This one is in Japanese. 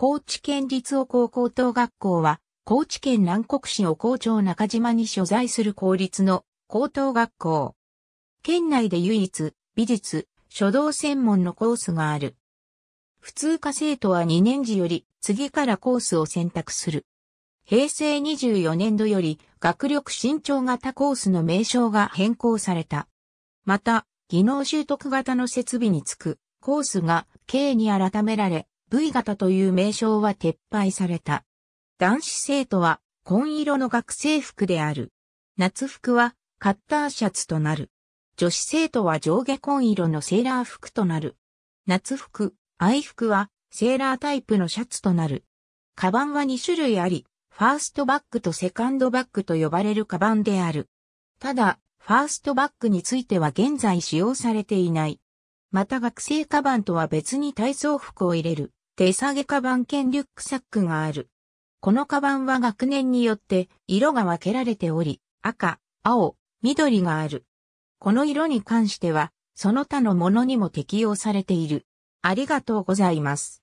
高知県立尾高高等学校は、高知県南国市を高町中島に所在する公立の高等学校。県内で唯一、美術、書道専門のコースがある。普通科生徒は2年時より次からコースを選択する。平成24年度より学力伸長型コースの名称が変更された。また、技能習得型の設備につくコースが K に改められ、V 型という名称は撤廃された。男子生徒は紺色の学生服である。夏服はカッターシャツとなる。女子生徒は上下紺色のセーラー服となる。夏服、愛服はセーラータイプのシャツとなる。カバンは2種類あり、ファーストバッグとセカンドバッグと呼ばれるカバンである。ただ、ファーストバッグについては現在使用されていない。また学生カバンとは別に体操服を入れる。手下げカバン兼リュックサックがある。このカバンは学年によって色が分けられており、赤、青、緑がある。この色に関しては、その他のものにも適用されている。ありがとうございます。